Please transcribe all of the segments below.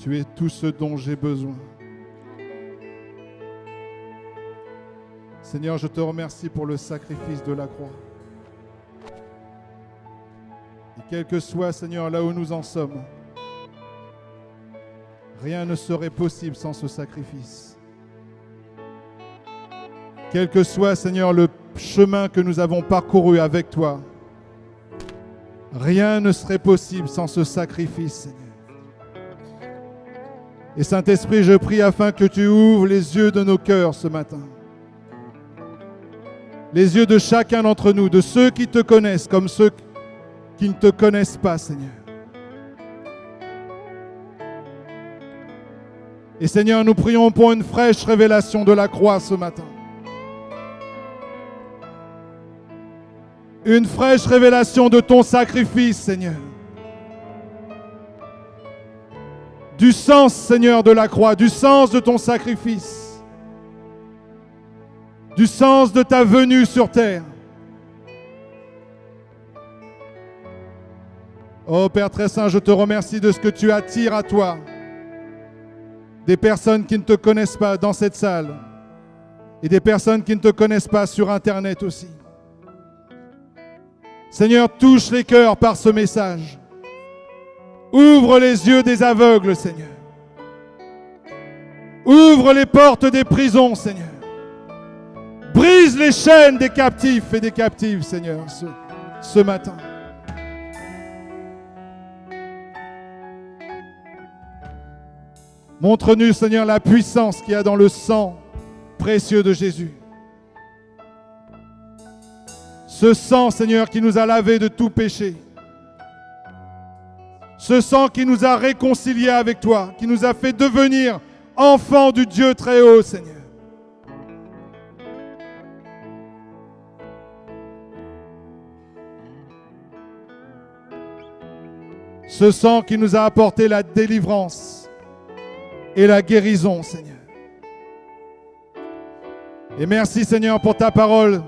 Tu es tout ce dont j'ai besoin. Seigneur, je te remercie pour le sacrifice de la croix. Et quel que soit, Seigneur, là où nous en sommes, rien ne serait possible sans ce sacrifice. Quel que soit, Seigneur, le chemin que nous avons parcouru avec toi, rien ne serait possible sans ce sacrifice, et Saint-Esprit, je prie afin que tu ouvres les yeux de nos cœurs ce matin. Les yeux de chacun d'entre nous, de ceux qui te connaissent comme ceux qui ne te connaissent pas, Seigneur. Et Seigneur, nous prions pour une fraîche révélation de la croix ce matin. Une fraîche révélation de ton sacrifice, Seigneur. du sens, Seigneur, de la croix, du sens de ton sacrifice, du sens de ta venue sur terre. Ô Père très saint, je te remercie de ce que tu attires à toi des personnes qui ne te connaissent pas dans cette salle et des personnes qui ne te connaissent pas sur Internet aussi. Seigneur, touche les cœurs par ce message. Ouvre les yeux des aveugles, Seigneur. Ouvre les portes des prisons, Seigneur. Brise les chaînes des captifs et des captives, Seigneur, ce, matin. Montre-nous, Seigneur, la puissance qu'il y a dans le sang précieux de Jésus. Ce sang, Seigneur, qui nous a lavés de tout péché. Ce sang qui nous a réconciliés avec toi, qui nous a fait devenir enfants du Dieu très haut, Seigneur. Ce sang qui nous a apporté la délivrance et la guérison, Seigneur. Et merci, Seigneur, pour ta parole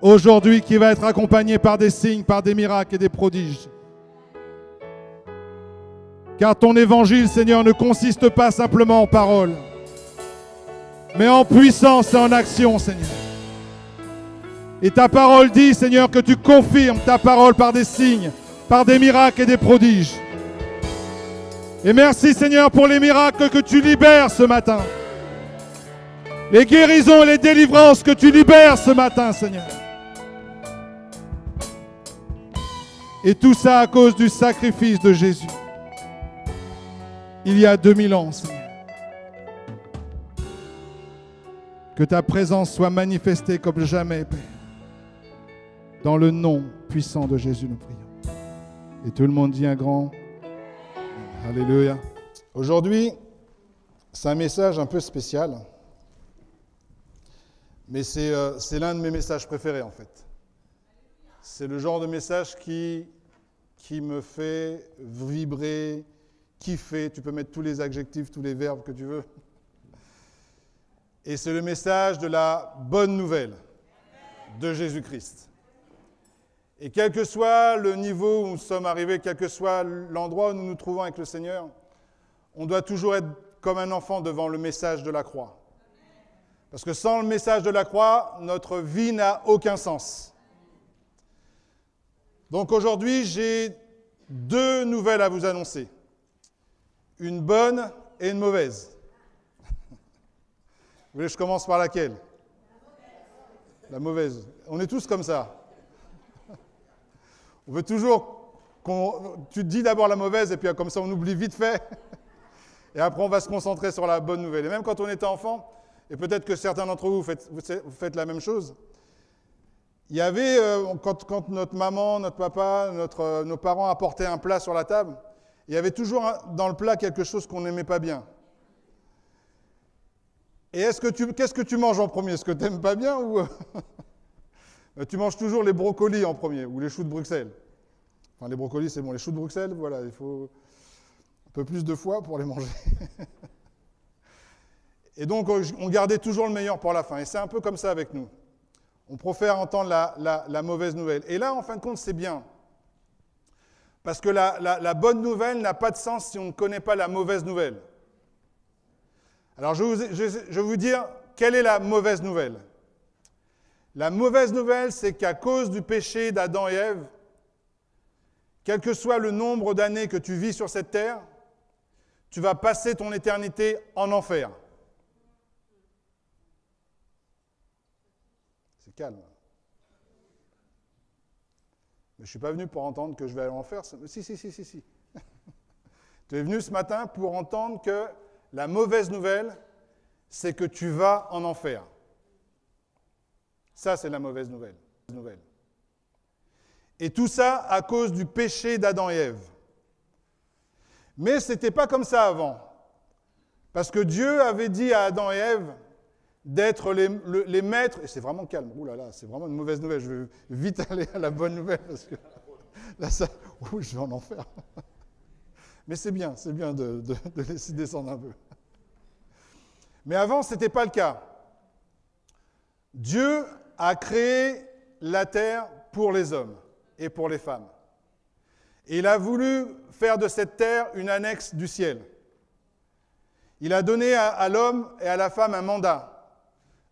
aujourd'hui qui va être accompagnée par des signes, par des miracles et des prodiges. Car ton évangile, Seigneur, ne consiste pas simplement en paroles, mais en puissance et en action, Seigneur. Et ta parole dit, Seigneur, que tu confirmes ta parole par des signes, par des miracles et des prodiges. Et merci, Seigneur, pour les miracles que tu libères ce matin. Les guérisons et les délivrances que tu libères ce matin, Seigneur. Et tout ça à cause du sacrifice de Jésus il y a 2000 ans, Que ta présence soit manifestée comme jamais, Dans le nom puissant de Jésus, nous prions. Et tout le monde dit un grand Alléluia. Aujourd'hui, c'est un message un peu spécial. Mais c'est euh, l'un de mes messages préférés, en fait. C'est le genre de message qui, qui me fait vibrer, kiffer, tu peux mettre tous les adjectifs, tous les verbes que tu veux. Et c'est le message de la bonne nouvelle de Jésus-Christ. Et quel que soit le niveau où nous sommes arrivés, quel que soit l'endroit où nous nous trouvons avec le Seigneur, on doit toujours être comme un enfant devant le message de la croix. Parce que sans le message de la croix, notre vie n'a aucun sens. Donc aujourd'hui, j'ai deux nouvelles à vous annoncer une bonne et une mauvaise. Vous voulez je commence par laquelle La mauvaise. On est tous comme ça. On veut toujours qu'on. Tu dis d'abord la mauvaise et puis comme ça on oublie vite fait. Et après on va se concentrer sur la bonne nouvelle. Et même quand on était enfant, et peut-être que certains d'entre vous, faites, faites, la même chose. Il y avait, euh, quand, notre maman, notre papa, notre, euh, nos parents apportaient un plat sur la table, il y avait toujours dans le plat quelque chose qu'on n'aimait pas bien. Et est-ce que tu, qu'est-ce que tu manges en premier Ce que tu n'aimes pas bien ou euh, Tu manges toujours les brocolis en premier ou les choux de Bruxelles. Enfin, les brocolis, c'est bon. Les choux de Bruxelles, voilà, il faut un peu plus de fois pour les manger. Et donc, euh, on gardait toujours le meilleur pour la fin. Et c'est un peu comme ça avec nous. On préfère entendre la mauvaise nouvelle. Et là, en fin de compte, c'est bien. Parce que la, bonne nouvelle n'a pas de sens si on ne connaît pas la mauvaise nouvelle. Alors je vais vous, je, vous dire quelle est la mauvaise nouvelle. La mauvaise nouvelle, c'est qu'à cause du péché d'Adam et Ève, quel que soit le nombre d'années que tu vis sur cette terre, tu vas passer ton éternité en enfer. C'est calme. Hein. Je ne suis pas venu pour entendre que je vais aller en enfer. Si, si, si, si, si. tu es venu ce matin pour entendre que la mauvaise nouvelle, c'est que tu vas en enfer. Ça, c'est la mauvaise nouvelle. Et tout ça à cause du péché d'Adam et Ève. Mais ce n'était pas comme ça avant. Parce que Dieu avait dit à Adam et Ève, d'être les, maîtres, et c'est vraiment calme, Ouh là là, c'est vraiment une mauvaise nouvelle, je vais vite aller à la bonne nouvelle, parce que là, ça, Ouh, je en enfer. Mais c'est bien, c'est bien de, laisser descendre un peu. Mais avant, ce n'était pas le cas. Dieu a créé la terre pour les hommes et pour les femmes. Et il a voulu faire de cette terre une annexe du ciel. Il a donné à l'homme et à la femme un mandat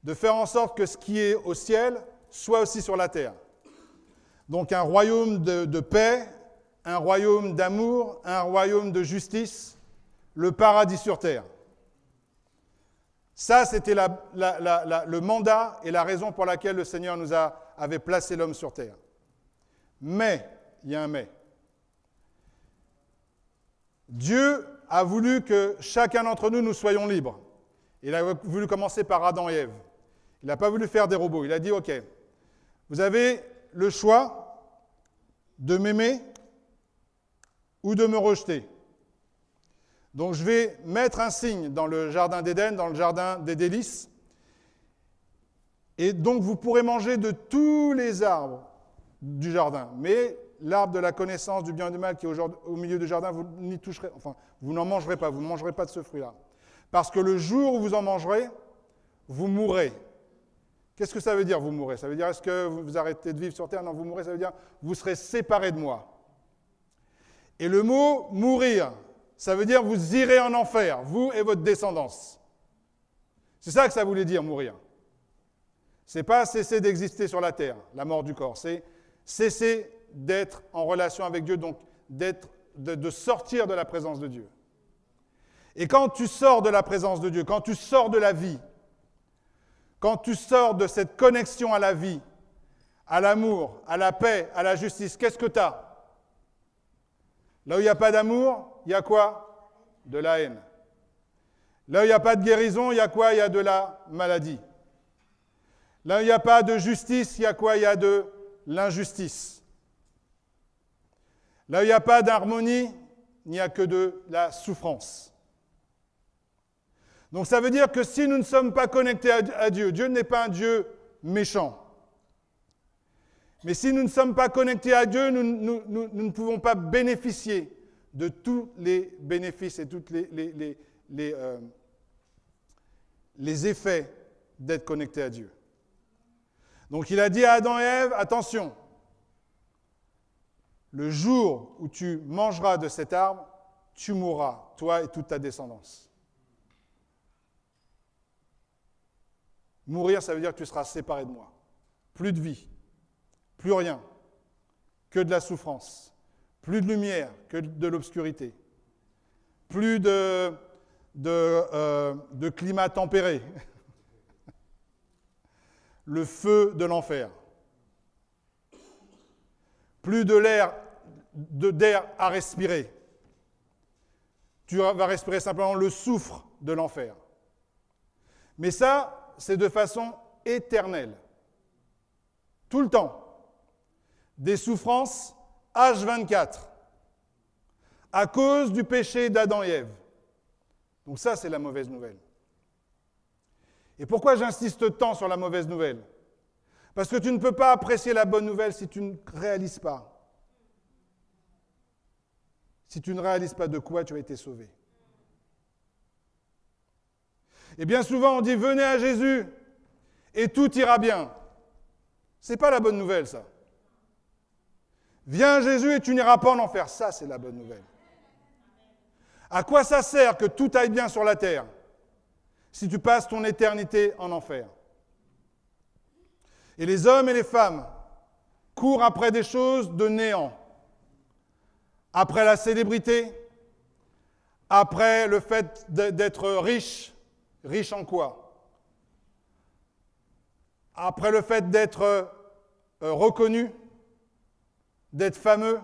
de faire en sorte que ce qui est au ciel soit aussi sur la terre. Donc un royaume de, paix, un royaume d'amour, un royaume de justice, le paradis sur terre. Ça, c'était le mandat et la raison pour laquelle le Seigneur nous a, avait placé l'homme sur terre. Mais, il y a un mais. Dieu a voulu que chacun d'entre nous, nous soyons libres. Il a voulu commencer par Adam et Ève. Il n'a pas voulu faire des robots. Il a dit, OK, vous avez le choix de m'aimer ou de me rejeter. Donc je vais mettre un signe dans le jardin d'Éden, dans le jardin des délices. Et donc vous pourrez manger de tous les arbres du jardin. Mais l'arbre de la connaissance du bien et du mal qui est au, milieu du jardin, vous n'y toucherez, enfin, vous n'en mangerez pas, vous ne mangerez pas de ce fruit-là. Parce que le jour où vous en mangerez, vous mourrez. Qu'est-ce que ça veut dire, vous mourrez Ça veut dire, est-ce que vous arrêtez de vivre sur terre Non, vous mourrez, ça veut dire, vous serez séparés de moi. Et le mot mourir, ça veut dire, vous irez en enfer, vous et votre descendance. C'est ça que ça voulait dire, mourir. C'est pas cesser d'exister sur la terre, la mort du corps. C'est cesser d'être en relation avec Dieu, donc d'être, de sortir de la présence de Dieu. Et quand tu sors de la présence de Dieu, quand tu sors de la vie, quand tu sors de cette connexion à la vie, à l'amour, à la paix, à la justice, qu'est-ce que tu as Là où il n'y a pas d'amour, il y a quoi De la haine. Là où il n'y a pas de guérison, il y a quoi Il y a de la maladie. Là où il n'y a pas de justice, il y a quoi Il y a de l'injustice. Là où il n'y a pas d'harmonie, il n'y a que de la souffrance. Donc ça veut dire que si nous ne sommes pas connectés à Dieu, Dieu n'est pas un Dieu méchant. Mais si nous ne sommes pas connectés à Dieu, nous, ne pouvons pas bénéficier de tous les bénéfices et tous les, les, les, les euh, effets d'être connectés à Dieu. Donc il a dit à Adam et Ève, attention, le jour où tu mangeras de cet arbre, tu mourras, toi et toute ta descendance. Mourir, ça veut dire que tu seras séparé de moi. Plus de vie, plus rien, que de la souffrance, plus de lumière, que de l'obscurité, plus de, de, euh, climat tempéré, le feu de l'enfer, plus de l'air d'air à respirer. Tu vas respirer simplement le soufre de l'enfer. Mais ça, c'est de façon éternelle. Tout le temps. Des souffrances H24. À cause du péché d'Adam et Ève. Donc ça, c'est la mauvaise nouvelle. Et pourquoi j'insiste tant sur la mauvaise nouvelle Parce que tu ne peux pas apprécier la bonne nouvelle si tu ne réalises pas. Si tu ne réalises pas de quoi tu as été sauvé. Et bien souvent, on dit venez à Jésus et tout ira bien. C'est pas la bonne nouvelle, ça. Viens à Jésus et tu n'iras pas en enfer. Ça, c'est la bonne nouvelle. À quoi ça sert que tout aille bien sur la terre si tu passes ton éternité en enfer Et les hommes et les femmes courent après des choses de néant, après la célébrité, après le fait d'être riche, Riche en quoi Après le fait d'être euh, reconnu, d'être fameux.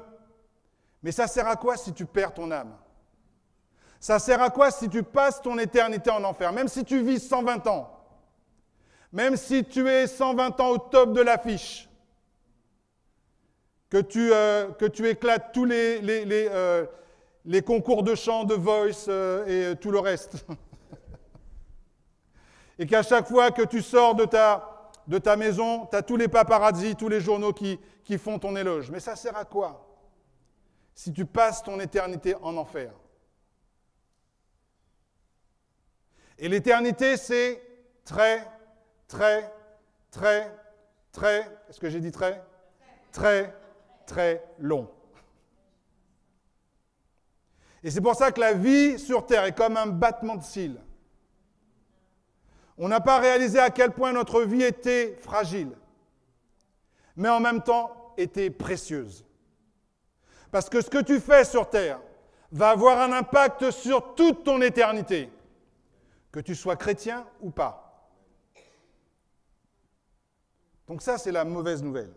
Mais ça sert à quoi si tu perds ton âme Ça sert à quoi si tu passes ton éternité en enfer Même si tu vis 120 ans, même si tu es 120 ans au top de l'affiche, que, euh, que, tu éclates tous les, les, les, euh, concours de chant, de voice et tout le reste. Et qu'à chaque fois que tu sors de ta, de ta maison, tu as tous les paparazzi, tous les journaux qui, qui font ton éloge. Mais ça sert à quoi si tu passes ton éternité en enfer Et l'éternité, c'est très, très, très, très, est-ce que j'ai dit très Très, très long. Et c'est pour ça que la vie sur Terre est comme un battement de cils. On n'a pas réalisé à quel point notre vie était fragile, mais en même temps était précieuse. Parce que ce que tu fais sur Terre va avoir un impact sur toute ton éternité, que tu sois chrétien ou pas. Donc ça, c'est la mauvaise nouvelle.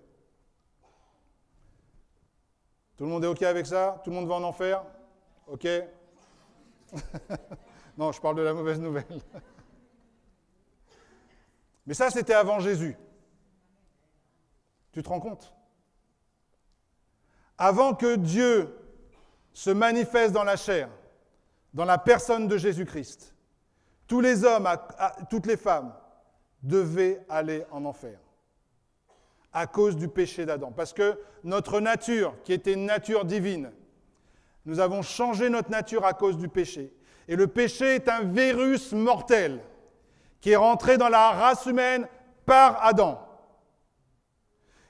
Tout le monde est OK avec ça Tout le monde va en enfer OK Non, je parle de la mauvaise nouvelle. Et ça, c'était avant Jésus. Tu te rends compte Avant que Dieu se manifeste dans la chair, dans la personne de Jésus-Christ, tous les hommes, toutes les femmes devaient aller en enfer à cause du péché d'Adam. Parce que notre nature, qui était une nature divine, nous avons changé notre nature à cause du péché. Et le péché est un virus mortel qui est rentré dans la race humaine par Adam.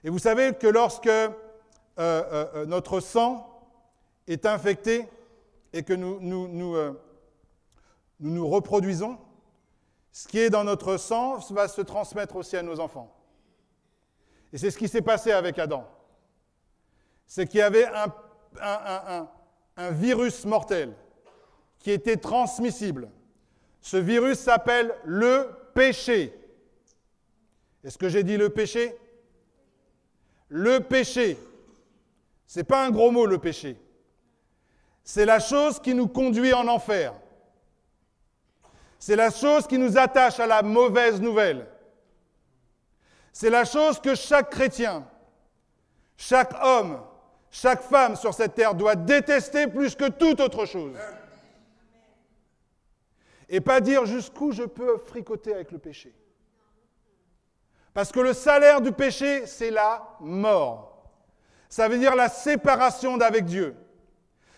Et vous savez que lorsque euh, euh, euh, notre sang est infecté et que nous nous, nous, reproduisons, ce qui est dans notre sang va se transmettre aussi à nos enfants. Et c'est ce qui s'est passé avec Adam. C'est qu'il y avait un, un virus mortel qui était transmissible ce virus s'appelle le péché. Est-ce que j'ai dit le péché Le péché. Ce n'est pas un gros mot, le péché. C'est la chose qui nous conduit en enfer. C'est la chose qui nous attache à la mauvaise nouvelle. C'est la chose que chaque chrétien, chaque homme, chaque femme sur cette terre doit détester plus que toute autre chose. Et pas dire jusqu'où je peux fricoter avec le péché. Parce que le salaire du péché, c'est la mort. Ça veut dire la séparation d'avec Dieu.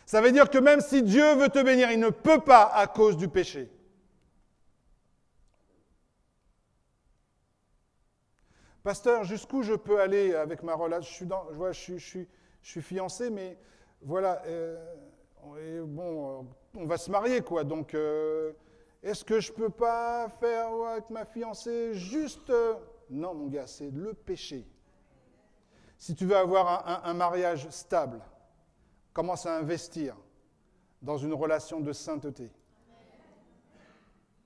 Ça veut dire que même si Dieu veut te bénir, il ne peut pas à cause du péché. Pasteur, jusqu'où je peux aller avec ma relation Je suis, je, suis, fiancé, mais voilà, euh, bon, on va se marier, quoi. Donc, euh, est-ce que je peux pas faire avec ma fiancée juste... Euh, non, mon gars, c'est le péché. Si tu veux avoir un, mariage stable, commence à investir dans une relation de sainteté.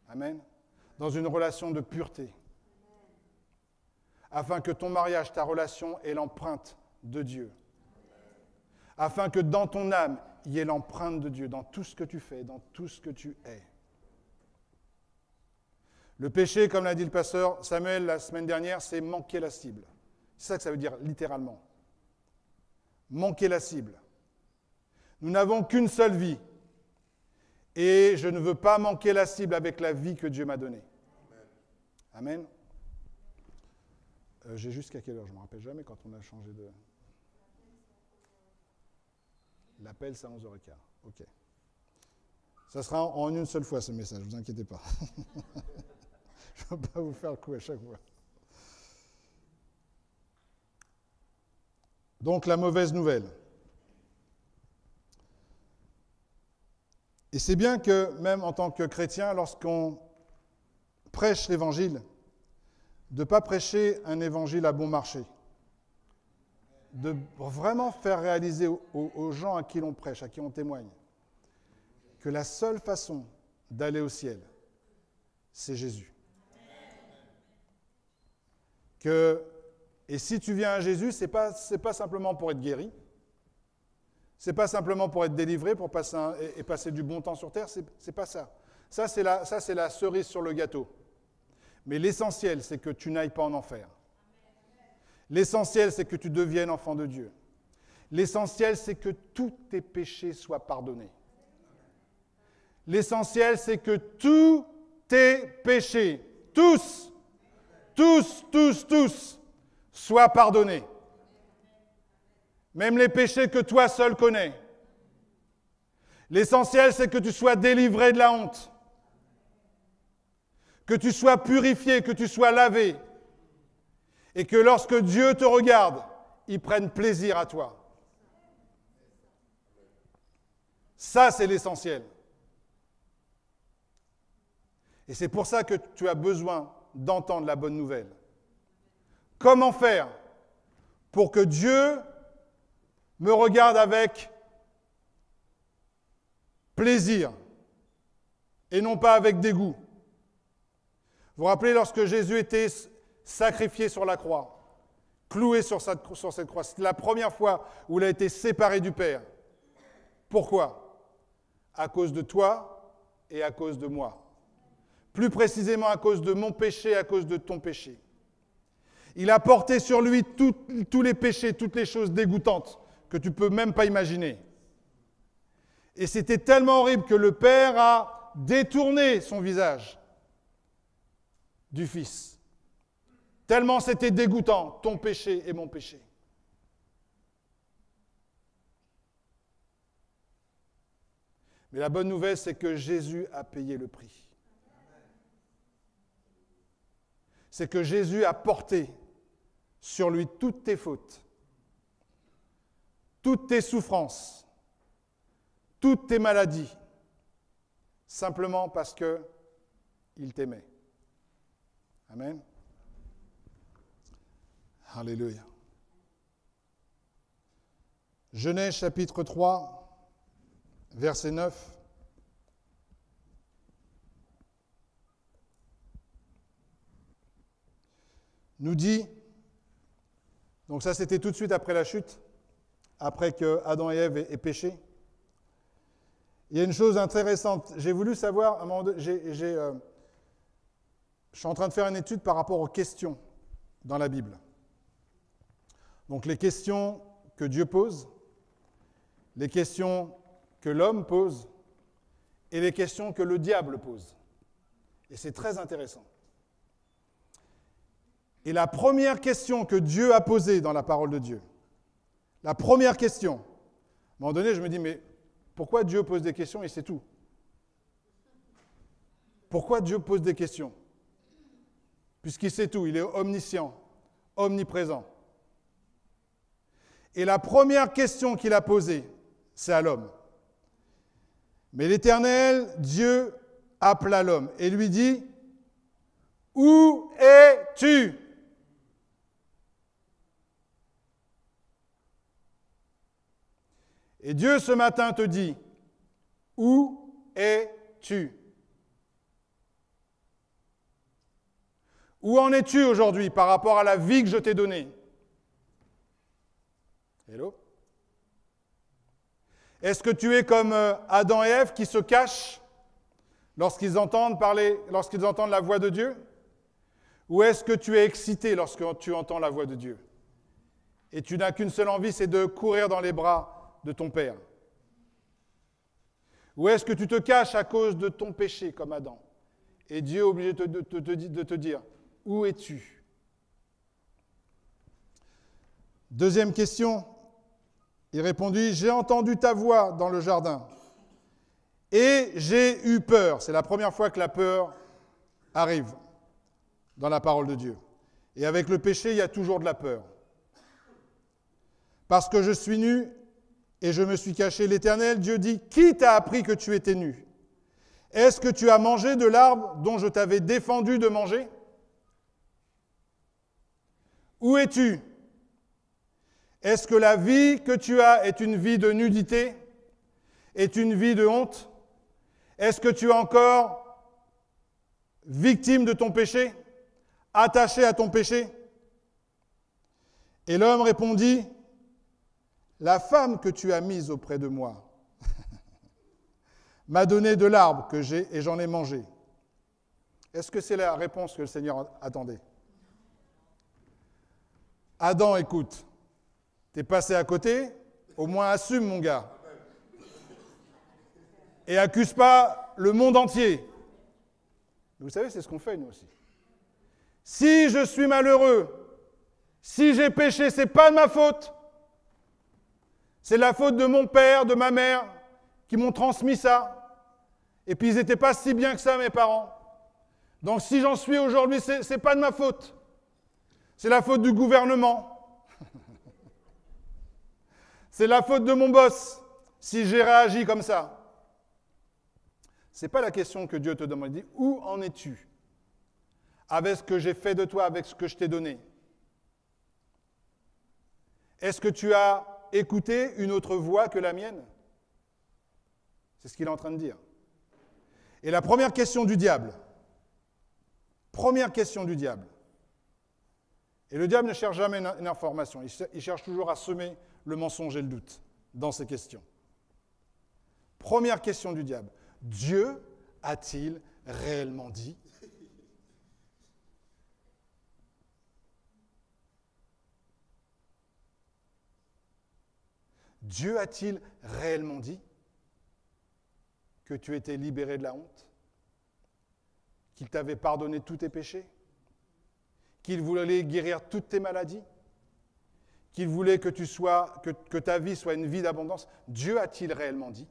Amen. Dans une relation de pureté. Afin que ton mariage, ta relation ait l'empreinte de Dieu. Afin que dans ton âme, il y ait l'empreinte de Dieu, dans tout ce que tu fais, dans tout ce que tu es. Le péché, comme l'a dit le pasteur Samuel la semaine dernière, c'est manquer la cible. C'est ça que ça veut dire littéralement. Manquer la cible. Nous n'avons qu'une seule vie. Et je ne veux pas manquer la cible avec la vie que Dieu m'a donnée. Amen. Euh, j'ai jusqu'à quelle heure Je ne me rappelle jamais quand on a changé de... L'appel, c'est à 11h15. OK. Ça sera en une seule fois ce message, ne vous inquiétez pas. Je ne vais pas vous faire le coup à chaque fois. Donc la mauvaise nouvelle. Et c'est bien que même en tant que chrétien, lorsqu'on prêche l'évangile, de ne pas prêcher un évangile à bon marché, de vraiment faire réaliser aux, aux gens à qui l'on prêche, à qui on témoigne, que la seule façon d'aller au ciel, c'est Jésus et si tu viens à Jésus, ce n'est pas, simplement pour être guéri, Ce n'est pas simplement pour être délivré pour passer et, passer du bon temps sur terre, Ce n'est pas ça. Ça, c'est la, ça, la cerise sur le gâteau. Mais l'essentiel, c'est que tu n'ailles pas en enfer. L'essentiel, c'est que tu deviennes enfant de Dieu. L'essentiel, c'est que tous tes péchés soient pardonnés. L'essentiel, c'est que tous tes péchés, tous, tous, tous, tous, sois pardonnés. Même les péchés que toi seul connais. L'essentiel, c'est que tu sois délivré de la honte, que tu sois purifié, que tu sois lavé, et que lorsque Dieu te regarde, il prenne plaisir à toi. Ça, c'est l'essentiel. Et c'est pour ça que tu as besoin d'entendre la bonne nouvelle. Comment faire pour que Dieu me regarde avec plaisir et non pas avec dégoût Vous vous rappelez lorsque Jésus était sacrifié sur la croix, cloué sur, sur cette croix, c'est la première fois où il a été séparé du Père. Pourquoi À cause de toi et à cause de moi plus précisément à cause de mon péché, à cause de ton péché. Il a porté sur lui tous les péchés, toutes les choses dégoûtantes que tu peux même pas imaginer. Et c'était tellement horrible que le Père a détourné son visage du Fils. Tellement c'était dégoûtant, ton péché et mon péché. Mais la bonne nouvelle, c'est que Jésus a payé le prix. c'est que Jésus a porté sur lui toutes tes fautes, toutes tes souffrances, toutes tes maladies, simplement parce que il t'aimait. Amen. Alléluia. Genèse chapitre 3, verset 9. nous dit, donc ça c'était tout de suite après la chute, après que Adam et Ève aient, péché. Il y a une chose intéressante, j'ai voulu savoir, euh, je suis en train de faire une étude par rapport aux questions dans la Bible. Donc les questions que Dieu pose, les questions que l'homme pose et les questions que le diable pose. Et c'est très intéressant. Et la première question que Dieu a posée dans la parole de Dieu, la première question, à un moment donné, je me dis, mais pourquoi Dieu pose des questions et c'est tout Pourquoi Dieu pose des questions Puisqu'il sait tout, il est omniscient, omniprésent. Et la première question qu'il a posée, c'est à l'homme. Mais l'Éternel, Dieu, appela l'homme et lui dit, Où es-tu Et Dieu ce matin te dit, où es-tu Où en es-tu aujourd'hui par rapport à la vie que je t'ai donnée Hello Est-ce que tu es comme euh, Adam et Ève qui se cachent lorsqu'ils entendent parler, lorsqu'ils entendent la voix de Dieu Ou est-ce que tu es excité lorsque tu entends la voix de Dieu Et tu n'as qu'une seule envie, c'est de courir dans les bras de ton Père Ou est-ce que tu te caches à cause de ton péché comme Adam Et Dieu est obligé de, de te dire, où es-tu Deuxième question, il répondit, j'ai entendu ta voix dans le jardin et j'ai eu peur. C'est la première fois que la peur arrive dans la parole de Dieu. Et avec le péché, il y a toujours de la peur. Parce que je suis nu et je me suis caché. L'Éternel, Dieu dit, qui t'a appris que tu étais nu Est-ce que tu as mangé de l'arbre dont je t'avais défendu de manger Où es-tu Est-ce que la vie que tu as est une vie de nudité Est une vie de honte Est-ce que tu es encore victime de ton péché Attaché à ton péché Et l'homme répondit, la femme que tu as mise auprès de moi m'a donné de l'arbre que j'ai et j'en ai mangé. Est-ce que c'est la réponse que le Seigneur attendait Adam, écoute, t'es passé à côté, au moins assume mon gars. Et accuse pas le monde entier. vous savez, c'est ce qu'on fait nous aussi. Si je suis malheureux, si j'ai péché, c'est pas de ma faute. C'est la faute de mon père, de ma mère, qui m'ont transmis ça. Et puis ils n'étaient pas si bien que ça, mes parents. Donc si j'en suis aujourd'hui, ce n'est pas de ma faute. C'est la faute du gouvernement. C'est la faute de mon boss, si j'ai réagi comme ça. Ce n'est pas la question que Dieu te demande. Il dit, où en es-tu Avec ce que j'ai fait de toi, avec ce que je t'ai donné. Est-ce que tu as écouter une autre voix que la mienne C'est ce qu'il est en train de dire. Et la première question du diable, première question du diable, et le diable ne cherche jamais une information, il cherche toujours à semer le mensonge et le doute dans ses questions. Première question du diable, Dieu a-t-il réellement dit Dieu a-t-il réellement dit que tu étais libéré de la honte Qu'il t'avait pardonné tous tes péchés Qu'il voulait guérir toutes tes maladies Qu'il voulait que, tu sois, que, ta vie soit une vie d'abondance Dieu a-t-il réellement dit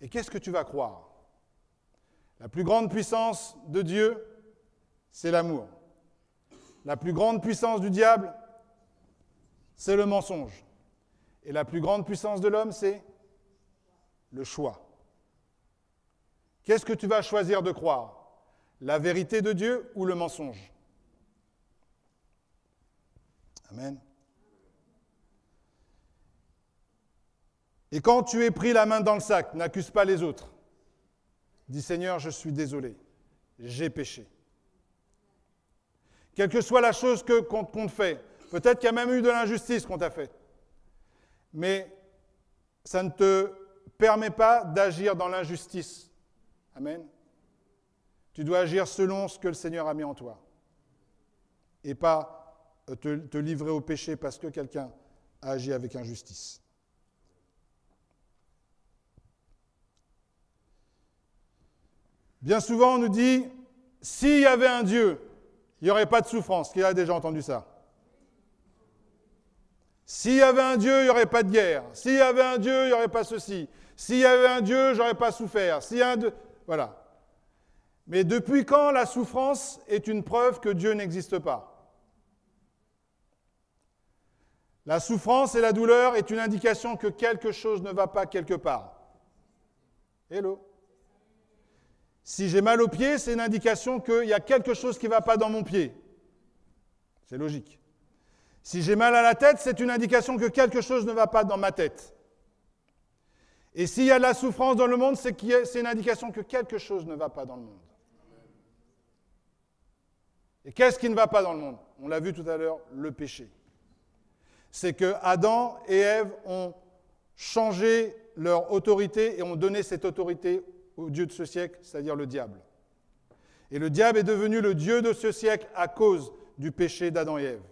Et qu'est-ce que tu vas croire La plus grande puissance de Dieu, c'est l'amour. La plus grande puissance du diable, c'est le mensonge. Et la plus grande puissance de l'homme, c'est le choix. Qu'est-ce que tu vas choisir de croire La vérité de Dieu ou le mensonge Amen. Et quand tu es pris la main dans le sac, n'accuse pas les autres. Dis Seigneur, je suis désolé, j'ai péché. Quelle que soit la chose que qu'on te fait, peut-être qu'il y a même eu de l'injustice qu'on t'a faite mais ça ne te permet pas d'agir dans l'injustice. Amen. Tu dois agir selon ce que le Seigneur a mis en toi et pas euh, te, livrer au péché parce que quelqu'un a agi avec injustice. Bien souvent, on nous dit, s'il y avait un Dieu, il n'y aurait pas de souffrance. Qui a déjà entendu ça s'il y avait un Dieu, il n'y aurait pas de guerre. S'il y avait un Dieu, il n'y aurait pas ceci. S'il y avait un Dieu, j'aurais pas souffert. Si un Dieu... Voilà. Mais depuis quand la souffrance est une preuve que Dieu n'existe pas La souffrance et la douleur est une indication que quelque chose ne va pas quelque part. Hello. Si j'ai mal au pied, c'est une indication qu'il y a quelque chose qui ne va pas dans mon pied. C'est logique. Si j'ai mal à la tête, c'est une indication que quelque chose ne va pas dans ma tête. Et s'il y a de la souffrance dans le monde, c'est une indication que quelque chose ne va pas dans le monde. Et qu'est-ce qui ne va pas dans le monde On l'a vu tout à l'heure, le péché. C'est que Adam et Ève ont changé leur autorité et ont donné cette autorité au Dieu de ce siècle, c'est-à-dire le diable. Et le diable est devenu le Dieu de ce siècle à cause du péché d'Adam et Ève.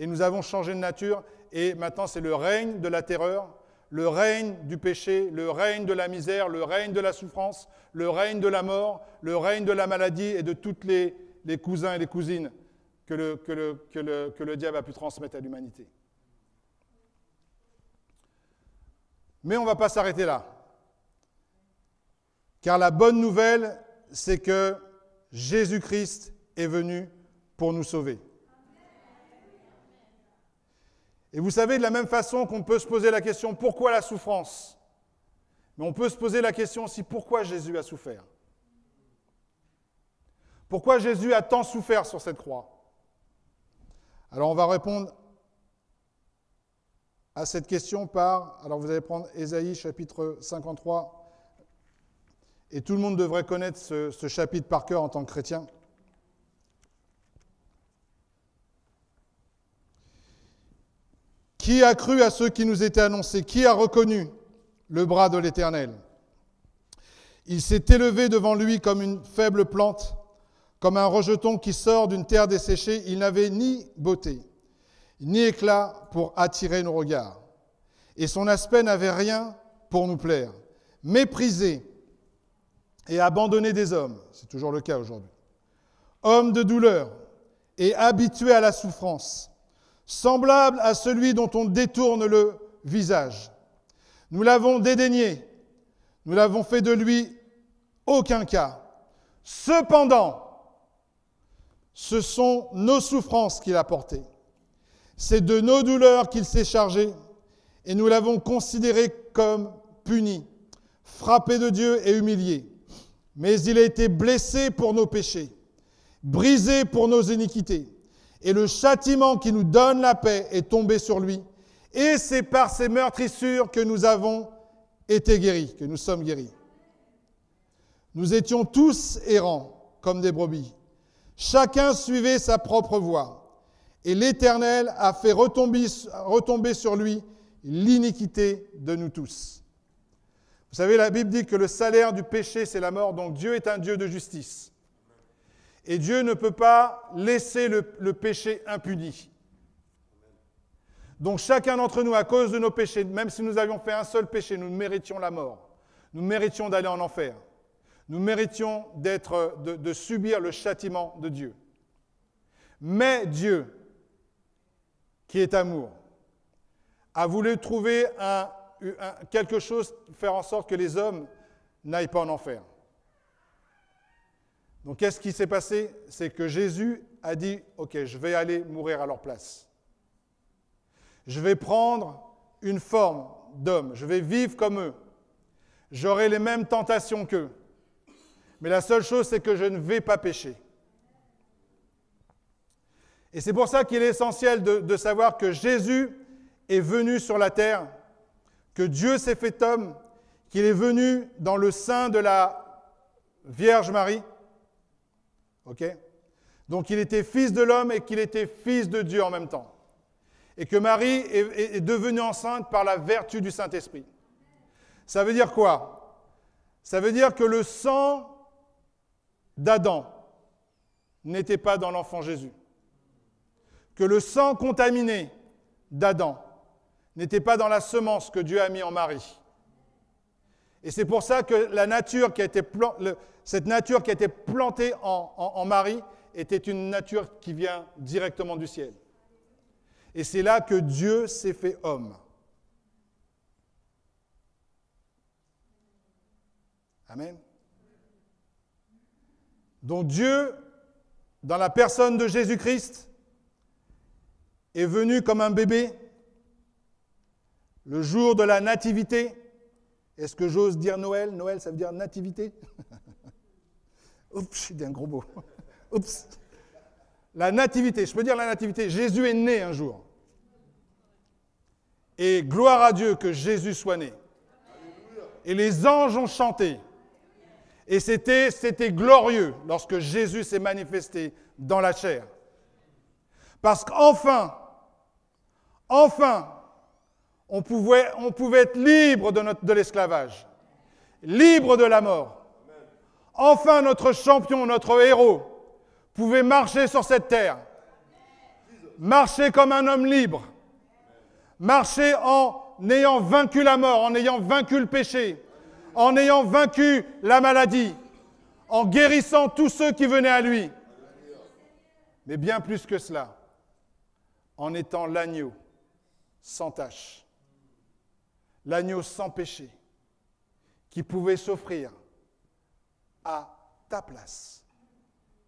Et nous avons changé de nature, et maintenant c'est le règne de la terreur, le règne du péché, le règne de la misère, le règne de la souffrance, le règne de la mort, le règne de la maladie et de toutes les, cousins et les cousines que le diable a pu transmettre à l'humanité. Mais on ne va pas s'arrêter là. Car la bonne nouvelle, c'est que Jésus-Christ est venu pour nous sauver. Et vous savez, de la même façon qu'on peut se poser la question pourquoi la souffrance Mais on peut se poser la question aussi pourquoi Jésus a souffert Pourquoi Jésus a tant souffert sur cette croix Alors on va répondre à cette question par, alors vous allez prendre Ésaïe chapitre 53, et tout le monde devrait connaître ce, ce chapitre par cœur en tant que chrétien. Qui a cru à ceux qui nous étaient annoncés Qui a reconnu le bras de l'Éternel Il s'est élevé devant lui comme une faible plante, comme un rejeton qui sort d'une terre desséchée. Il n'avait ni beauté, ni éclat pour attirer nos regards. Et son aspect n'avait rien pour nous plaire. Méprisé et abandonné des hommes, c'est toujours le cas aujourd'hui. Homme de douleur et habitué à la souffrance semblable à celui dont on détourne le visage. Nous l'avons dédaigné, nous l'avons fait de lui aucun cas. Cependant, ce sont nos souffrances qu'il a portées, c'est de nos douleurs qu'il s'est chargé, et nous l'avons considéré comme puni, frappé de Dieu et humilié. Mais il a été blessé pour nos péchés, brisé pour nos iniquités et le châtiment qui nous donne la paix est tombé sur lui. Et c'est par ses meurtrissures que nous avons été guéris, que nous sommes guéris. Nous étions tous errants comme des brebis. Chacun suivait sa propre voie. Et l'Éternel a fait retomber, retomber sur lui l'iniquité de nous tous. Vous savez, la Bible dit que le salaire du péché, c'est la mort, donc Dieu est un Dieu de justice. Et Dieu ne peut pas laisser le, péché impuni. Donc chacun d'entre nous, à cause de nos péchés, même si nous avions fait un seul péché, nous méritions la mort. Nous méritions d'aller en enfer. Nous méritions d'être, de, subir le châtiment de Dieu. Mais Dieu, qui est amour, a voulu trouver quelque chose, faire en sorte que les hommes n'aillent pas en enfer. Donc qu'est-ce qui s'est passé C'est que Jésus a dit, OK, je vais aller mourir à leur place. Je vais prendre une forme d'homme, je vais vivre comme eux. J'aurai les mêmes tentations qu'eux. Mais la seule chose, c'est que je ne vais pas pécher. Et c'est pour ça qu'il est essentiel de, savoir que Jésus est venu sur la terre, que Dieu s'est fait homme, qu'il est venu dans le sein de la Vierge Marie, OK Donc il était fils de l'homme et qu'il était fils de Dieu en même temps. Et que Marie est, est devenue enceinte par la vertu du Saint-Esprit. Ça veut dire quoi Ça veut dire que le sang d'Adam n'était pas dans l'enfant Jésus. Que le sang contaminé d'Adam n'était pas dans la semence que Dieu a mis en Marie et c'est pour ça que la nature cette nature qui a été plantée en, en Marie était une nature qui vient directement du ciel. Et c'est là que Dieu s'est fait homme. Amen. Donc Dieu, dans la personne de Jésus-Christ, est venu comme un bébé le jour de la nativité est-ce que j'ose dire Noël Noël, ça veut dire nativité Oups, j'ai dit un gros mot. Oups. La nativité, je peux dire la nativité. Jésus est né un jour. Et gloire à Dieu que Jésus soit né. Et les anges ont chanté. Et c'était, c'était glorieux lorsque Jésus s'est manifesté dans la chair. Parce qu'enfin, enfin, on pouvait, être libre de, de l'esclavage, libre de la mort. Enfin, notre champion, notre héros, pouvait marcher sur cette terre, marcher comme un homme libre, marcher en ayant vaincu la mort, en ayant vaincu le péché, en ayant vaincu la maladie, en guérissant tous ceux qui venaient à lui. Mais bien plus que cela, en étant l'agneau sans tache l'agneau sans péché qui pouvait s'offrir à ta place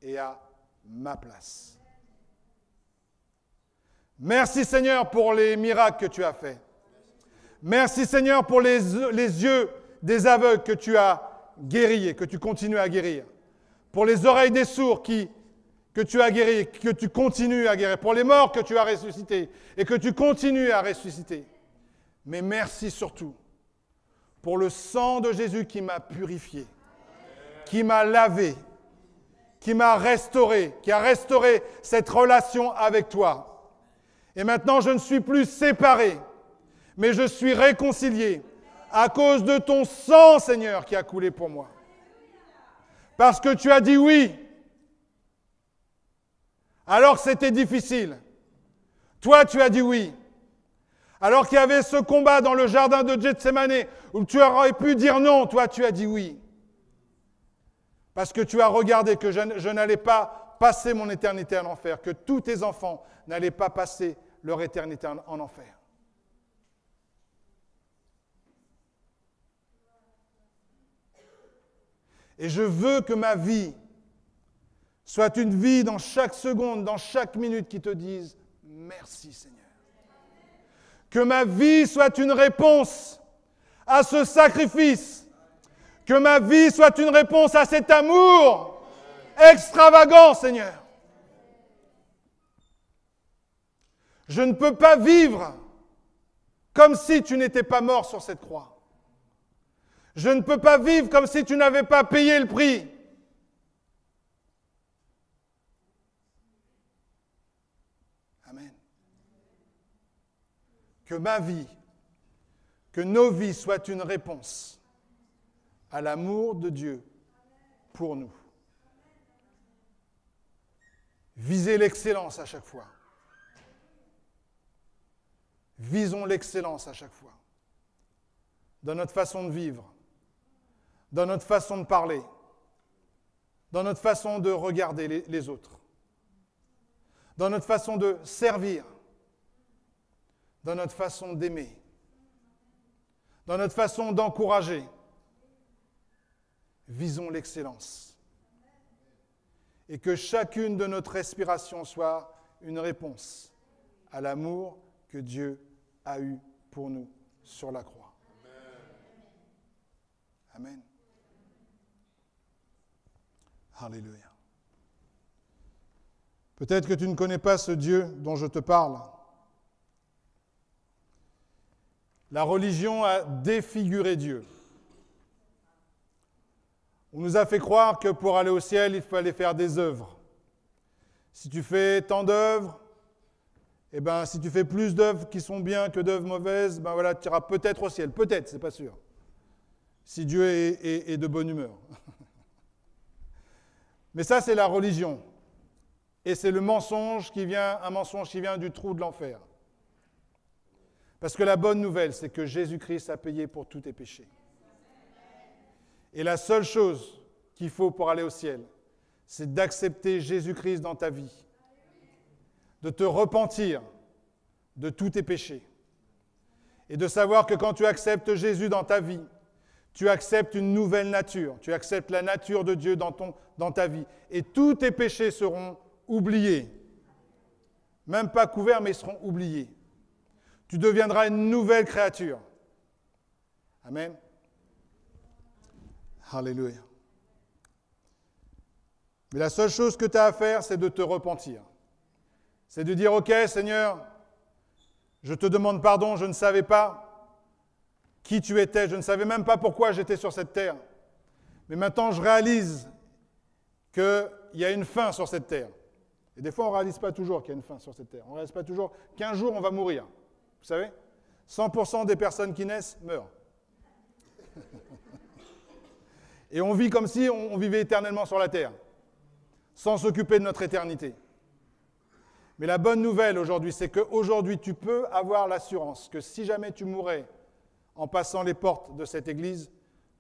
et à ma place. Merci Seigneur pour les miracles que tu as faits. Merci Seigneur pour les, yeux des aveugles que tu as guéris et que tu continues à guérir. Pour les oreilles des sourds que tu as guéris et que tu continues à guérir. Pour les morts que tu as ressuscités et que tu continues à ressusciter mais merci surtout pour le sang de Jésus qui m'a purifié, qui m'a lavé, qui m'a restauré, qui a restauré cette relation avec toi. Et maintenant, je ne suis plus séparé, mais je suis réconcilié à cause de ton sang, Seigneur, qui a coulé pour moi. Parce que tu as dit oui. Alors c'était difficile. Toi, tu as dit oui. Alors qu'il y avait ce combat dans le jardin de Gethsemane, où tu aurais pu dire non, toi tu as dit oui. Parce que tu as regardé que je, n'allais pas passer mon éternité en enfer, que tous tes enfants n'allaient pas passer leur éternité en enfer. Et je veux que ma vie soit une vie dans chaque seconde, dans chaque minute qui te dise merci Seigneur. Que ma vie soit une réponse à ce sacrifice. Que ma vie soit une réponse à cet amour extravagant, Seigneur. Je ne peux pas vivre comme si tu n'étais pas mort sur cette croix. Je ne peux pas vivre comme si tu n'avais pas payé le prix. que ma vie, que nos vies soient une réponse à l'amour de Dieu pour nous. Visez l'excellence à chaque fois. Visons l'excellence à chaque fois. Dans notre façon de vivre, dans notre façon de parler, dans notre façon de regarder les, autres, dans notre façon de servir, dans notre façon d'aimer, dans notre façon d'encourager. Visons l'excellence. Et que chacune de notre respiration soit une réponse à l'amour que Dieu a eu pour nous sur la croix. Amen. Alléluia. Peut-être que tu ne connais pas ce Dieu dont je te parle. La religion a défiguré Dieu. On nous a fait croire que pour aller au ciel, il fallait faire des œuvres. Si tu fais tant d'œuvres, et eh ben, si tu fais plus d'œuvres qui sont bien que d'œuvres mauvaises, ben voilà, tu iras peut-être au ciel. Peut-être, c'est pas sûr. Si Dieu est, est de bonne humeur. Mais ça, c'est la religion. Et c'est le mensonge qui vient, un mensonge qui vient du trou de l'enfer. Parce que la bonne nouvelle, c'est que Jésus-Christ a payé pour tous tes péchés. Et la seule chose qu'il faut pour aller au ciel, c'est d'accepter Jésus-Christ dans ta vie, de te repentir de tous tes péchés, et de savoir que quand tu acceptes Jésus dans ta vie, tu acceptes une nouvelle nature, tu acceptes la nature de Dieu dans, ton, dans ta vie, et tous tes péchés seront oubliés, même pas couverts, mais seront oubliés. Tu deviendras une nouvelle créature. Amen. Alléluia. Mais la seule chose que tu as à faire, c'est de te repentir. C'est de dire, OK Seigneur, je te demande pardon, je ne savais pas qui tu étais, je ne savais même pas pourquoi j'étais sur cette terre. Mais maintenant, je réalise qu'il y a une fin sur cette terre. Et des fois, on ne réalise pas toujours qu'il y a une fin sur cette terre. On ne réalise pas toujours qu'un jour, on va mourir. Vous savez 100% des personnes qui naissent meurent. Et on vit comme si on vivait éternellement sur la terre, sans s'occuper de notre éternité. Mais la bonne nouvelle aujourd'hui, c'est qu'aujourd'hui, tu peux avoir l'assurance que si jamais tu mourais en passant les portes de cette église,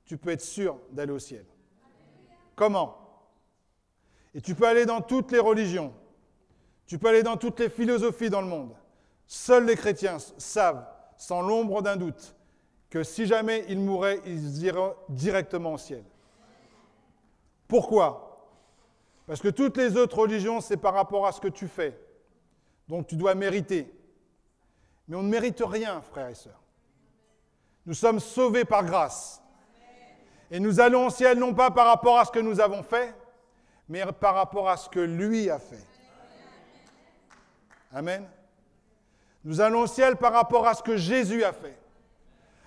tu peux être sûr d'aller au ciel. Comment Et tu peux aller dans toutes les religions, tu peux aller dans toutes les philosophies dans le monde, Seuls les chrétiens savent, sans l'ombre d'un doute, que si jamais ils mouraient, ils iront directement au ciel. Pourquoi Parce que toutes les autres religions, c'est par rapport à ce que tu fais. Donc tu dois mériter. Mais on ne mérite rien, frères et sœurs. Nous sommes sauvés par grâce. Et nous allons au ciel non pas par rapport à ce que nous avons fait, mais par rapport à ce que lui a fait. Amen. Nous allons au ciel par rapport à ce que Jésus a fait.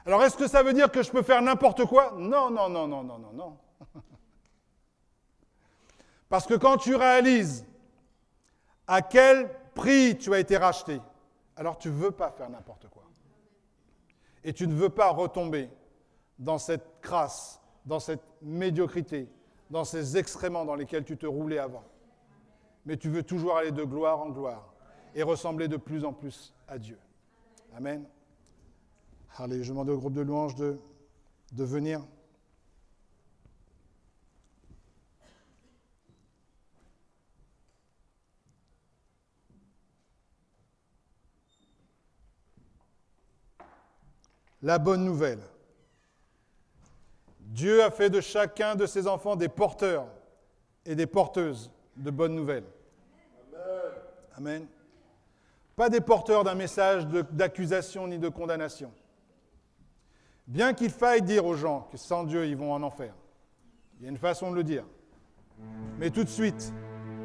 Alors est-ce que ça veut dire que je peux faire n'importe quoi Non, non, non, non, non, non, non. Parce que quand tu réalises à quel prix tu as été racheté, alors tu ne veux pas faire n'importe quoi. Et tu ne veux pas retomber dans cette crasse, dans cette médiocrité, dans ces excréments dans lesquels tu te roulais avant. Mais tu veux toujours aller de gloire en gloire et ressembler de plus en plus à Dieu. Amen. Allez, je demande au groupe de louanges de, de venir. La bonne nouvelle. Dieu a fait de chacun de ses enfants des porteurs et des porteuses de bonnes nouvelles. Amen pas des porteurs d'un message d'accusation ni de condamnation. Bien qu'il faille dire aux gens que sans Dieu, ils vont en enfer. Il y a une façon de le dire. Mais tout de suite,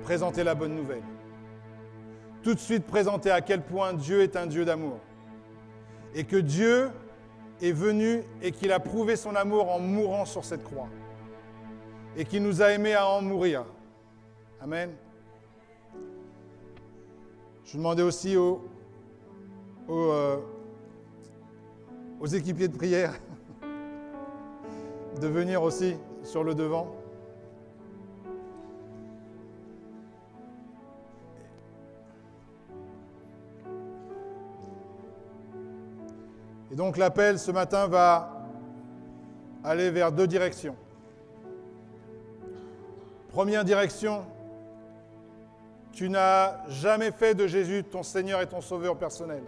présenter la bonne nouvelle. Tout de suite, présenter à quel point Dieu est un Dieu d'amour. Et que Dieu est venu et qu'il a prouvé son amour en mourant sur cette croix. Et qu'il nous a aimés à en mourir. Amen. Je demandais aussi euh, aux, équipiers de prière de venir aussi sur le devant. Et donc l'appel ce matin va aller vers deux directions. Première direction, tu n'as jamais fait de Jésus ton Seigneur et ton Sauveur personnel.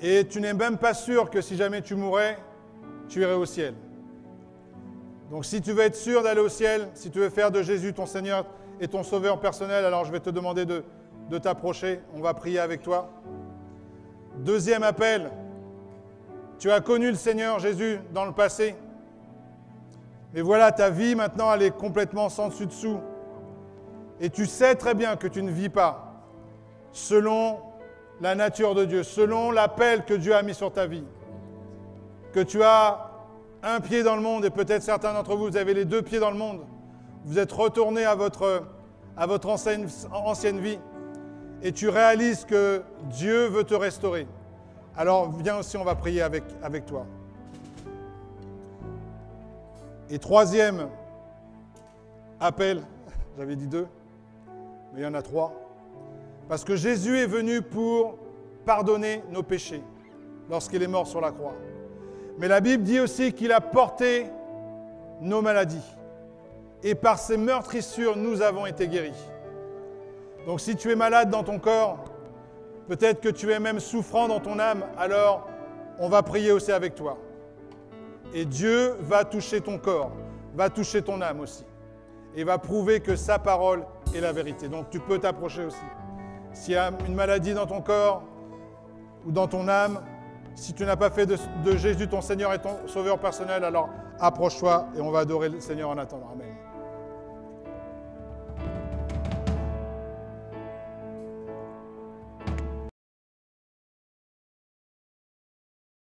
Et tu n'es même pas sûr que si jamais tu mourais, tu irais au ciel. Donc si tu veux être sûr d'aller au ciel, si tu veux faire de Jésus ton Seigneur et ton Sauveur personnel, alors je vais te demander de, de t'approcher. On va prier avec toi. Deuxième appel. Tu as connu le Seigneur Jésus dans le passé. Mais voilà, ta vie maintenant, elle est complètement sans dessus-dessous et tu sais très bien que tu ne vis pas selon la nature de Dieu, selon l'appel que Dieu a mis sur ta vie, que tu as un pied dans le monde, et peut-être certains d'entre vous, vous avez les deux pieds dans le monde, vous êtes retourné à votre, à votre ancienne, vie, et tu réalises que Dieu veut te restaurer. Alors viens aussi, on va prier avec, avec toi. Et troisième appel, j'avais dit deux, mais il y en a trois. Parce que Jésus est venu pour pardonner nos péchés lorsqu'il est mort sur la croix. Mais la Bible dit aussi qu'il a porté nos maladies. Et par ses meurtrissures, nous avons été guéris. Donc si tu es malade dans ton corps, peut-être que tu es même souffrant dans ton âme, alors on va prier aussi avec toi. Et Dieu va toucher ton corps, va toucher ton âme aussi et va prouver que sa parole est la vérité. Donc tu peux t'approcher aussi. S'il y a une maladie dans ton corps ou dans ton âme, si tu n'as pas fait de, Jésus ton Seigneur et ton Sauveur personnel, alors approche-toi et on va adorer le Seigneur en attendant. Amen.